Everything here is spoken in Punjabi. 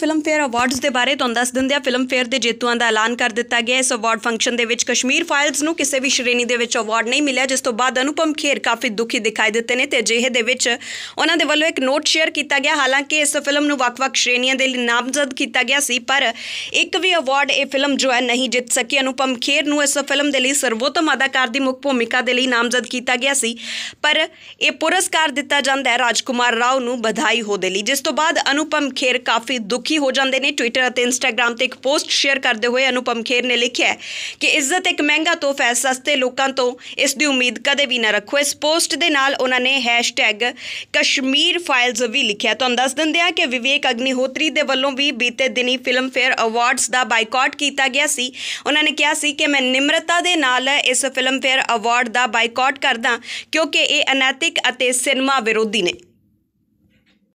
ਫਿਲਮ ਫੇਅਰ ਅਵਾਰਡਸ ਦੇ ਬਾਰੇ ਤੁਹਾਨੂੰ ਦੱਸ ਦਿੰਦੇ ਆ ਫਿਲਮ ਫੇਅਰ ਦੇ ਜੇਤੂਆਂ ਦਾ ਐਲਾਨ ਕਰ ਦਿੱਤਾ ਗਿਆ ਇਸ ਅਵਾਰਡ ਫੰਕਸ਼ਨ ਦੇ ਵਿੱਚ ਕਸ਼ਮੀਰ ਫਾਈਲਸ ਨੂੰ ਕਿਸੇ ਵੀ ਸ਼੍ਰੇਣੀ ਦੇ ਵਿੱਚ ਅਵਾਰਡ ਨਹੀਂ ਮਿਲਿਆ ਜਿਸ ਤੋਂ ਬਾਅਦ ਅਨੁਪਮ ਖੇਰ ਕਾਫੀ ਦੁਖੀ ਦਿਖਾਈ ਦਿੱਤੇ ਨੇ ਤੇ ਅਜਿਹੇ ਦੇ ਵਿੱਚ ਉਹਨਾਂ ਦੇ ਵੱਲੋਂ ਇੱਕ ਨੋਟ ਸ਼ੇਅਰ ਕੀਤਾ ਗਿਆ ਹਾਲਾਂਕਿ ਇਸ ਫਿਲਮ ਨੂੰ ਵੱਖ-ਵੱਖ ਸ਼੍ਰੇਣੀਆਂ ਦੇ ਲਈ ਨਾਮਜ਼ਦ ਕੀਤਾ ਗਿਆ ਸੀ ਪਰ ਇੱਕ ਵੀ ਅਵਾਰਡ ਇਹ ਫਿਲਮ ਜੋ ਹੈ ਨਹੀਂ ਜਿੱਤ ਸਕੀ ਅਨੁਪਮ ਖੇਰ ਨੂੰ ਇਸ ਫਿਲਮ ਦੇ ਲਈ ਸਰਵੋਤਮ ਅਦਾਕਾਰ ਦੀ ਮੁੱਖ ਭੂਮਿਕਾ ਦੇ ਲਈ ਨਾਮਜ਼ਦ ਕੀਤਾ ਗਿਆ ਸੀ ਪਰ ਇਹ ਪੁਰਸਕਾਰ ਦਿੱਤਾ ਜਾਂਦਾ ਹੈ ਰਾਜਕੁਮਾਰ ਰਾਓ ਨੂੰ ਵਧਾਈ ਹੋ ਦੇ ਲਈ ਜਿਸ ਤੋਂ ਬਾਅਦ ਅਨੁਪਮ ਖੇਰ ਕਾਫੀ ਦੁਖੀ ਦੁਖੀ ਹੋ ਜਾਂਦੇ ਨੇ ਟਵਿੱਟਰ ਅਤੇ ਇੰਸਟਾਗ੍ਰam ਤੇ ਇੱਕ ਪੋਸਟ ਸ਼ੇਅਰ ਕਰਦੇ ਹੋਏ ਅਨੁਪਮ ਖੇਰ ਨੇ ਲਿਖਿਆ ਕਿ ਇੱਜ਼ਤ ਇੱਕ ਮਹਿੰਗਾ ਤੋਹਫਾ ਹੈ ਸਸਤੇ ਲੋਕਾਂ ਤੋਂ ਇਸ ਦੀ ਉਮੀਦ ਕਦੇ ਵੀ ਨਾ ਰੱਖੋ ਇਸ ਪੋਸਟ ਦੇ ਨਾਲ ਉਹਨਾਂ ਨੇ ਕਸ਼ਮੀਰ ਫਾਈਲਸ ਵੀ ਲਿਖਿਆ ਤੁਹਾਨੂੰ ਦੱਸ ਦਿੰਦੇ ਆ ਕਿ ਵਿਵੇਕ ਅਗਨੀਹੋਤਰੀ ਦੇ ਵੱਲੋਂ ਵੀ ਬੀਤੇ ਦਿਨੀ ਫਿਲਮ ਫੇਅਰ ਅਵਾਰਡਸ ਦਾ ਬਾਈਕਾਟ ਕੀਤਾ ਗਿਆ ਸੀ ਉਹਨਾਂ ਨੇ ਕਿਹਾ ਸੀ ਕਿ ਮੈਂ ਨਿਮਰਤਾ ਦੇ ਨਾਲ ਇਸ ਫਿਲਮ ਫੇਅਰ ਅਵਾਰਡ ਦਾ ਬਾਈਕਾਟ ਕਰਦਾ ਕਿਉਂਕਿ ਇਹ ਅਨੈਤਿਕ ਅਤੇ ਸਿਨੇਮਾ ਵਿਰੋਧੀ ਨੇ